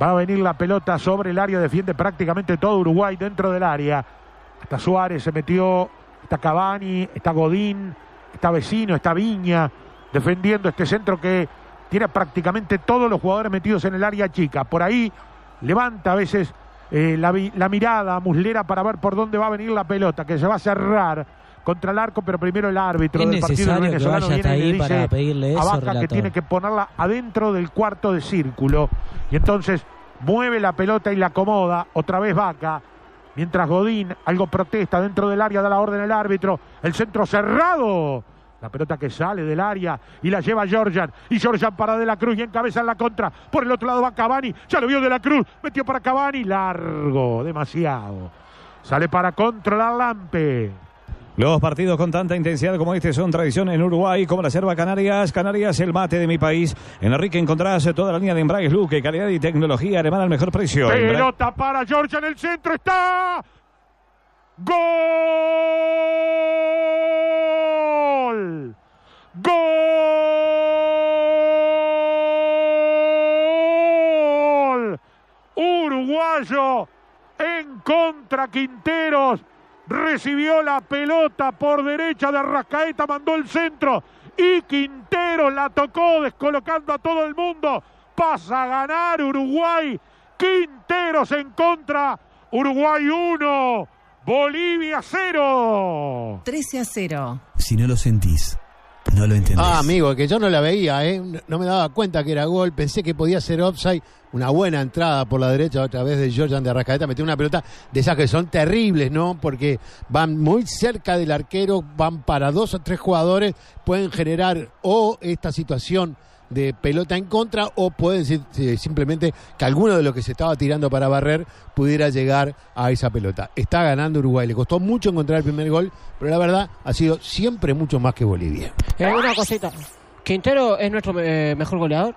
Va a venir la pelota sobre el área, defiende prácticamente todo Uruguay dentro del área. Hasta Suárez, se metió, está Cavani, está Godín, está Vecino, está Viña, defendiendo este centro que tiene prácticamente todos los jugadores metidos en el área chica. Por ahí levanta a veces eh, la, mirada Muslera para ver por dónde va a venir la pelota, que se va a cerrar contra el arco, pero primero el árbitro del partido de venezolano viene para pedirle eso, a Vaca que tiene que ponerla adentro del cuarto de círculo. Y entonces mueve la pelota y la acomoda, otra vez Vaca. Mientras Godín algo protesta dentro del área, da la orden el árbitro. El centro cerrado. La pelota que sale del área y la lleva Georgian. Y Georgian para De la Cruz y encabeza en la contra. Por el otro lado va Cavani. Ya lo vio De la Cruz. Metió para Cavani. Largo. Demasiado. Sale para controlar Lampe. Los partidos con tanta intensidad como este son tradición en Uruguay, como la Serva Canarias. Canarias, el mate de mi país. En Enrique encontrás toda la línea de embragues, Luque, calidad y tecnología alemana al mejor precio. Pelota para Georgia en el centro, está. ¡Gol! ¡Gol! Uruguayo en contra Quinteros recibió la pelota por derecha de Arrascaeta, mandó el centro y Quintero la tocó descolocando a todo el mundo. Pasa a ganar Uruguay. Quintero en contra. Uruguay 1, Bolivia 0. 13 a 0. Si no lo sentís no lo Ah, amigo, que yo no la veía, ¿eh? No me daba cuenta que era gol. Pensé que podía ser offside. Una buena entrada por la derecha otra vez de Jordan de Arrascaeta. Metió una pelota de esas que son terribles, ¿no? Porque van muy cerca del arquero, van para dos o tres jugadores, pueden generar o esta situación de pelota en contra o puede decir eh, simplemente que alguno de los que se estaba tirando para barrer pudiera llegar a esa pelota. Está ganando Uruguay, le costó mucho encontrar el primer gol, pero la verdad ha sido siempre mucho más que Bolivia. Eh, una cosita, Quintero es nuestro eh, mejor goleador.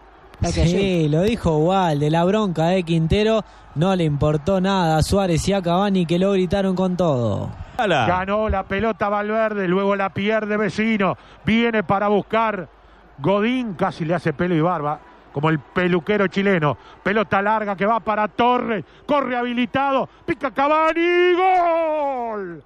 Sí, lo dijo igual de la bronca de Quintero, no le importó nada a Suárez y a Cavani que lo gritaron con todo. Ganó la pelota Valverde, luego la pierde Vecino, viene para buscar Godín casi le hace pelo y barba, como el peluquero chileno. Pelota larga que va para Torres, corre habilitado, pica Cavani, gol.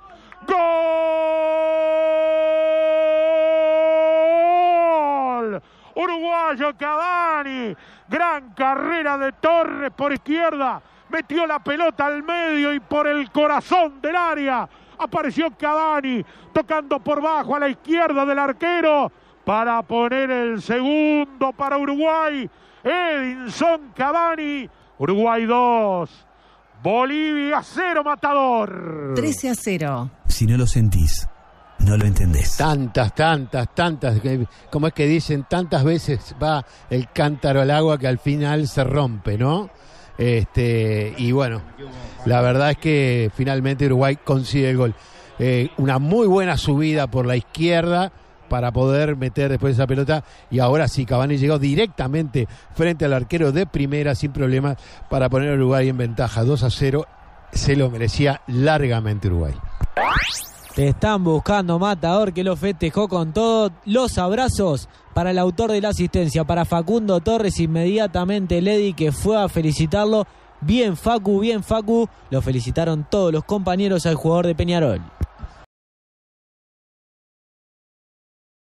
¡Gol! Uruguayo Cavani, gran carrera de Torres por izquierda, metió la pelota al medio y por el corazón del área. Apareció Cavani tocando por bajo a la izquierda del arquero para poner el segundo para Uruguay. Edinson Cavani. Uruguay 2. Bolivia 0, matador. 13 a 0. Si no lo sentís, no lo entendés. Tantas, tantas, tantas. Como es que dicen, tantas veces va el cántaro al agua que al final se rompe, ¿no? Este, y bueno, la verdad es que finalmente Uruguay consigue el gol. Eh, una muy buena subida por la izquierda para poder meter después esa pelota. Y ahora sí, Cavani llegó directamente frente al arquero de primera sin problemas para poner lugar Uruguay en ventaja. 2 a 0 se lo merecía largamente Uruguay. Te están buscando Matador que lo festejó con todos los abrazos para el autor de la asistencia, para Facundo Torres inmediatamente Ledi que fue a felicitarlo. Bien Facu, bien Facu, lo felicitaron todos los compañeros al jugador de Peñarol.